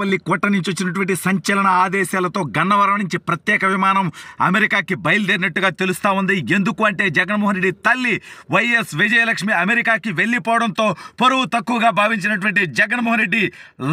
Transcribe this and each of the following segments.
పల్లి కోట నుంచి వచ్చినటువంటి సంచలన ఆదేశాలతో గన్నవరం నుంచి ప్రత్యేక విమానం అమెరికాకి బయలుదేరినట్టుగా తెలుస్తూ ఉంది ఎందుకు అంటే జగన్మోహన్ రెడ్డి తల్లి వైఎస్ విజయలక్ష్మి అమెరికాకి వెళ్ళిపోవడంతో పరువు తక్కువగా భావించినటువంటి జగన్మోహన్ రెడ్డి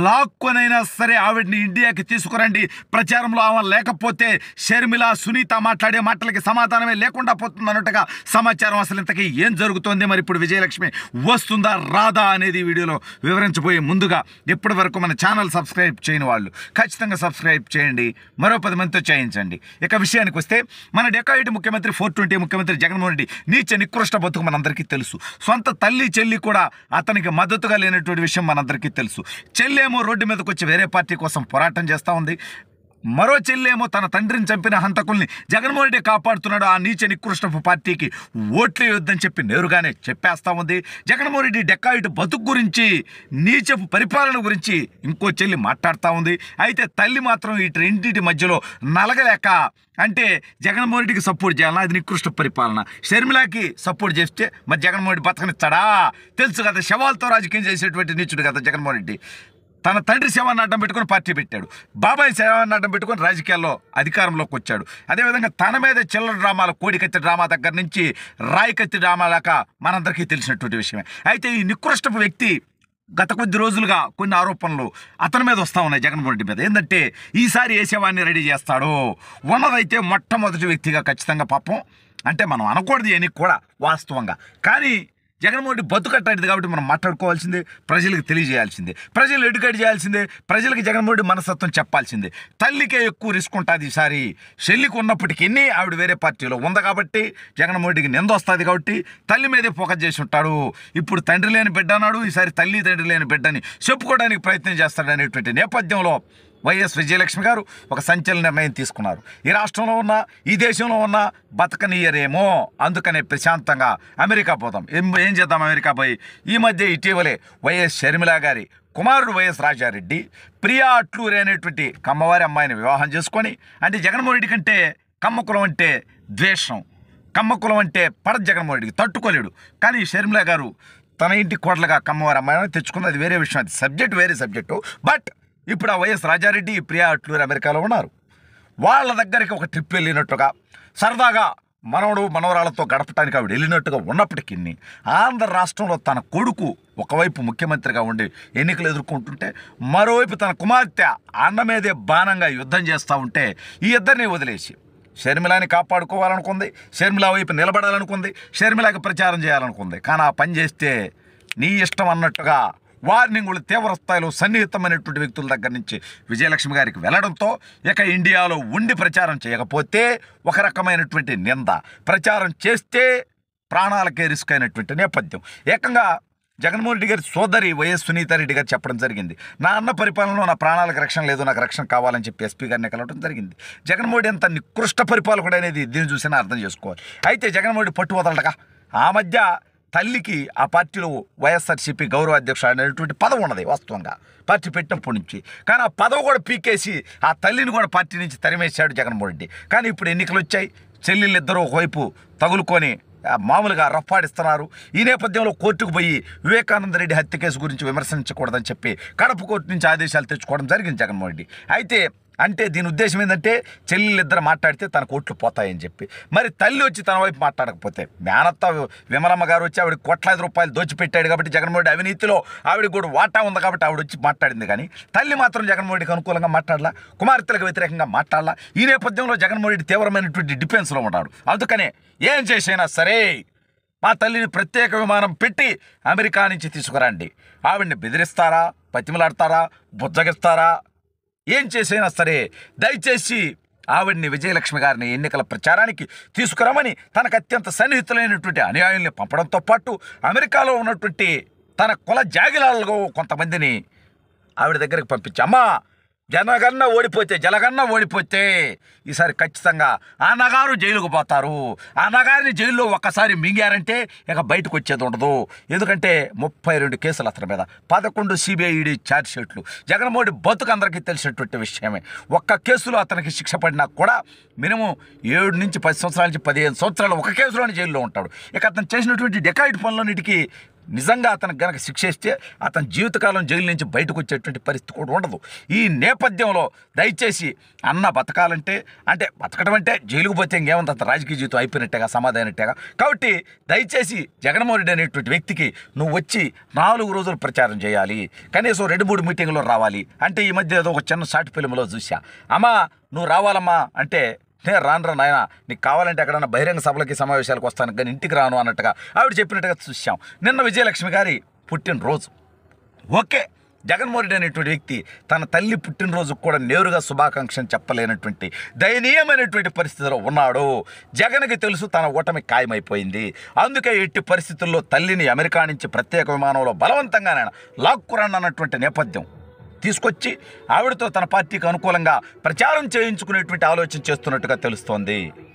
లాక్కునైనా సరే ఆవిడని ఇండియాకి తీసుకురండి ప్రచారంలో ఆమె లేకపోతే షర్మిల సునీత మాట్లాడే మాటలకి సమాధానమే లేకుండా పోతుంది అన్నట్టుగా సమాచారం అసలు ఇంతకీ ఏం జరుగుతోంది మరి ఇప్పుడు విజయలక్ష్మి వస్తుందా రాదా అనేది వీడియోలో వివరించబోయే ముందుగా ఇప్పటి మన ఛానల్ సబ్స్క్రైబ్ సబ్స్క్రైబ్ చేయని వాళ్ళు ఖచ్చితంగా సబ్స్క్రైబ్ చేయండి మరో పది మందితో చేయించండి ఇక విషయానికి వస్తే మన డెకాయిట్ ముఖ్యమంత్రి ఫోర్ ట్వంటీ ముఖ్యమంత్రి జగన్మోహన్ రెడ్డి నీచ నికృష్ట బతుకు మనందరికీ తెలుసు సొంత తల్లి చెల్లి కూడా అతనికి మద్దతుగా లేనటువంటి విషయం మనందరికీ తెలుసు చెల్లేమో రోడ్డు మీదకి వచ్చి వేరే పార్టీ కోసం పోరాటం చేస్తూ ఉంది మరో చెల్లేమో తన తండ్రిని చంపిన హంతకుల్ని జగన్మోహన్ రెడ్డి కాపాడుతున్నాడు ఆ నీచ నికృష్ణ పార్టీకి ఓట్లు యుద్ధం చెప్పి నేరుగానే చెప్పేస్తా ఉంది జగన్మోహన్ రెడ్డి డెక్కాయిట్ బతుకు గురించి నీచపు పరిపాలన గురించి ఇంకో చెల్లి మాట్లాడుతూ ఉంది అయితే తల్లి మాత్రం ఈ రెండింటి మధ్యలో నలగలేక అంటే జగన్మోహన్ రెడ్డికి సపోర్ట్ చేయాలన్నా అది నికృష్ట పరిపాలన షర్మిలాకి సపోర్ట్ చేస్తే మరి జగన్మోహన్ రెడ్డి బతకనిస్తాడా తెలుసు కదా శవాలతో రాజకీయం చేసేటువంటి నీచుడు కదా జగన్మోహన్ రెడ్డి తన తండ్రి సేవను అడ్డం పెట్టుకుని పార్టీ పెట్టాడు బాబాయ్ సేవను అడ్డం పెట్టుకుని రాజకీయాల్లో అధికారంలోకి వచ్చాడు అదేవిధంగా తన మీద చిల్లర డ్రామాలు కోడికత్తి డ్రామా దగ్గర నుంచి రాయికత్తి డ్రామా దాకా మనందరికీ తెలిసినటువంటి విషయమే అయితే ఈ నికృష్టపు వ్యక్తి గత కొద్ది రోజులుగా కొన్ని ఆరోపణలు అతని మీద వస్తూ ఉన్నాయి జగన్మోహన్ రెడ్డి మీద ఏంటంటే ఈసారి వేసేవాడిని రెడీ చేస్తాడు ఉన్నదైతే మొట్టమొదటి వ్యక్తిగా ఖచ్చితంగా పాపం అంటే మనం అనకూడదు అని కూడా వాస్తవంగా కానీ జగన్మోహన్ రెడ్డి కట్టాడు కాబట్టి మనం మాట్లాడుకోవాల్సిందే ప్రజలకు తెలియజేయాల్సిందే ప్రజలు ఎడ్యుకేట్ చేయాల్సిందే ప్రజలకు జగన్మోహన్ రెడ్డి మనస్తత్వం చెప్పాల్సిందే తల్లికే ఎక్కువ రిస్క్ ఉంటుంది ఈసారి షెల్లికి ఉన్నప్పటికీ ఆవిడ వేరే పార్టీలో ఉంది కాబట్టి జగన్మోహన్ రెడ్డికి నింద వస్తుంది కాబట్టి తల్లి మీదే ఫోకస్ చేసి ఉంటాడు ఇప్పుడు తండ్రి లేని బిడ్డ అన్నాడు ఈసారి తల్లి తండ్రి లేని బిడ్డని చెప్పుకోవడానికి ప్రయత్నం చేస్తాడు అనేటువంటి నేపథ్యంలో వైఎస్ విజయలక్ష్మి గారు ఒక సంచలన నిర్ణయం తీసుకున్నారు ఈ రాష్ట్రంలో ఉన్న ఈ దేశంలో ఉన్న బతకనీయరేమో అందుకనే ప్రశాంతంగా అమెరికా పోదాం ఏం ఏం చేద్దాం అమెరికా పోయి ఈ మధ్య ఇటీవలే వైఎస్ షర్మిల గారి కుమారుడు వైఎస్ రాజారెడ్డి ప్రియా అట్లూరి అనేటువంటి కమ్మవారి అమ్మాయిని వివాహం చేసుకొని అంటే జగన్మోహన్ రెడ్డి కంటే కమ్మకులం అంటే ద్వేషం కమ్మకులం అంటే పడ జగన్మోహన్ రెడ్డికి తట్టుకోలేడు కానీ షర్మిల గారు తన ఇంటి కోడలుగా కమ్మవారి అమ్మాయిని తెచ్చుకుంది అది వేరే విషయం అది సబ్జెక్ట్ వేరే సబ్జెక్టు బట్ ఇప్పుడు ఆ వైఎస్ రాజారెడ్డి ప్రియా అట్లూరు అమెరికాలో ఉన్నారు వాళ్ళ దగ్గరికి ఒక ట్రిప్ వెళ్ళినట్టుగా సరదాగా మనవడు మనవరాలతో గడపడానికి ఆవిడ వెళ్ళినట్టుగా ఉన్నప్పటికీ ఆంధ్ర రాష్ట్రంలో తన కొడుకు ఒకవైపు ముఖ్యమంత్రిగా ఉండి ఎన్నికలు ఎదుర్కొంటుంటే మరోవైపు తన కుమార్తె అన్న మీదే బాణంగా యుద్ధం చేస్తూ ఉంటే ఈ ఇద్దరిని వదిలేసి షర్మిలాని కాపాడుకోవాలనుకుంది షర్మిల వైపు నిలబడాలనుకుంది షర్మిలాకి ప్రచారం చేయాలనుకుంది కానీ ఆ పని చేస్తే నీ ఇష్టం అన్నట్టుగా వార్నింగులు తీవ్ర స్థాయిలో సన్నిహితమైనటువంటి వ్యక్తుల దగ్గర నుంచి విజయలక్ష్మి గారికి వెళ్లడంతో ఇక ఇండియాలో ఉండి ప్రచారం చేయకపోతే ఒక రకమైనటువంటి నింద ప్రచారం చేస్తే ప్రాణాలకే రిస్క్ అయినటువంటి నేపథ్యం ఏకంగా జగన్మోహన్ రెడ్డి గారి సోదరి వైఎస్ రెడ్డి గారు చెప్పడం జరిగింది నా అన్న పరిపాలనలో నా ప్రాణాలకు రక్షణ లేదు నాకు రక్షణ కావాలని చెప్పి ఎస్పీ గారిని కలవడం జరిగింది జగన్మోహన్ ఎంత నికృష్ట పరిపాలకుడు అనేది దీన్ని చూసినా అర్థం చేసుకోవాలి అయితే జగన్మోహన్ పట్టు వదలడగా ఆ మధ్య తల్లికి ఆ పార్టీలో వైఎస్ఆర్సీపీ గౌరవ అధ్యక్షుడు అనేటువంటి పదవి ఉన్నది వాస్తవంగా పార్టీ పెట్టినప్పటి నుంచి కానీ ఆ పదవి కూడా పీకేసి ఆ తల్లిని కూడా పార్టీ నుంచి తరిమేశాడు జగన్మోహన్ రెడ్డి కానీ ఇప్పుడు ఎన్నికలు వచ్చాయి ఇద్దరు ఒకవైపు తగులుకొని మామూలుగా రప్పాడిస్తున్నారు ఈ నేపథ్యంలో కోర్టుకు పోయి వివేకానంద రెడ్డి హత్య కేసు గురించి విమర్శించకూడదని చెప్పి కడప కోర్టు నుంచి ఆదేశాలు తెచ్చుకోవడం జరిగింది జగన్మోహన్ రెడ్డి అయితే అంటే దీని ఉద్దేశం ఏంటంటే ఇద్దరు మాట్లాడితే తన కోట్లు పోతాయని చెప్పి మరి తల్లి వచ్చి తన వైపు మాట్లాడకపోతే మేనత్త విమలమ్మ గారు వచ్చి ఆవిడ కోట్లాది రూపాయలు దోచిపెట్టాడు కాబట్టి జగన్మోహన్ అవినీతిలో ఆవిడ కూడా వాటా ఉంది కాబట్టి ఆవిడ వచ్చి మాట్లాడింది కానీ తల్లి మాత్రం జగన్మోహన్ రెడ్డికి అనుకూలంగా మాట్లాడాల కుమార్తెలకు వ్యతిరేకంగా మాట్లాడాల ఈ నేపథ్యంలో జగన్మోహన్ రెడ్డి తీవ్రమైనటువంటి డిఫెన్స్లో ఉన్నాడు అందుకనే ఏం చేసైనా సరే మా తల్లిని ప్రత్యేక విమానం పెట్టి అమెరికా నుంచి తీసుకురండి ఆవిడ్ని బెదిరిస్తారా పతిమలాడతారా బుజ్జగిస్తారా ఏం చేసైనా సరే దయచేసి ఆవిడ్ని విజయలక్ష్మి గారిని ఎన్నికల ప్రచారానికి తీసుకురమని తనకు అత్యంత సన్నిహితులైనటువంటి అనుయాయుల్ని పంపడంతో పాటు అమెరికాలో ఉన్నటువంటి తన కుల జాగిలాలలో కొంతమందిని ఆవిడ దగ్గరికి పంపించి అమ్మా జనగన్న ఓడిపోతే జలగన్న ఓడిపోతే ఈసారి ఖచ్చితంగా అన్నగారు జైలుకు పోతారు అన్నగారిని జైల్లో ఒక్కసారి మింగారంటే ఇక బయటకు వచ్చేది ఉండదు ఎందుకంటే ముప్పై రెండు కేసులు అతని మీద పదకొండు సిబిఐడి ఛార్జ్షీట్లు జగన్మోహన్ బతుకు అందరికీ తెలిసినటువంటి విషయమే ఒక్క కేసులో అతనికి శిక్ష పడినా కూడా మినిమం ఏడు నుంచి పది సంవత్సరాల నుంచి పదిహేను సంవత్సరాలు ఒక కేసులోనే జైల్లో ఉంటాడు ఇక అతను చేసినటువంటి డెకాయిట్ పనులన్నిటికీ నిజంగా అతను గనక శిక్ష ఇస్తే అతని జీవితకాలం జైలు నుంచి బయటకు వచ్చేటువంటి పరిస్థితి కూడా ఉండదు ఈ నేపథ్యంలో దయచేసి అన్న బతకాలంటే అంటే బతకడం అంటే జైలుకు పోతే ఇంకేమంత రాజకీయ జీవితం అయిపోయినట్టేగా సమాధానట్టేగా కాబట్టి దయచేసి జగన్మోహన్ రెడ్డి అనేటువంటి వ్యక్తికి నువ్వు వచ్చి నాలుగు రోజులు ప్రచారం చేయాలి కనీసం రెండు మూడు మీటింగ్లో రావాలి అంటే ఈ మధ్య ఏదో ఒక చిన్న షార్ట్ ఫిల్మ్లో చూసా అమ్మా నువ్వు రావాలమ్మా అంటే నే రాను నాయన నీకు కావాలంటే ఎక్కడన్నా బహిరంగ సభలకి సమావేశాలకు వస్తాను కానీ ఇంటికి రాను అన్నట్టుగా ఆవిడ చెప్పినట్టుగా చూసాం నిన్న విజయలక్ష్మి గారి పుట్టినరోజు ఓకే జగన్మోహన్ రెడ్డి అనేటువంటి వ్యక్తి తన తల్లి పుట్టినరోజుకు కూడా నేరుగా శుభాకాంక్షను చెప్పలేనటువంటి దయనీయమైనటువంటి పరిస్థితిలో ఉన్నాడు జగన్కి తెలుసు తన ఓటమి ఖాయమైపోయింది అందుకే ఎట్టి పరిస్థితుల్లో తల్లిని అమెరికా నుంచి ప్రత్యేక విమానంలో బలవంతంగా నేను లాక్కురాను అన్నటువంటి నేపథ్యం తీసుకొచ్చి ఆవిడతో తన పార్టీకి అనుకూలంగా ప్రచారం చేయించుకునేటువంటి ఆలోచన చేస్తున్నట్టుగా తెలుస్తోంది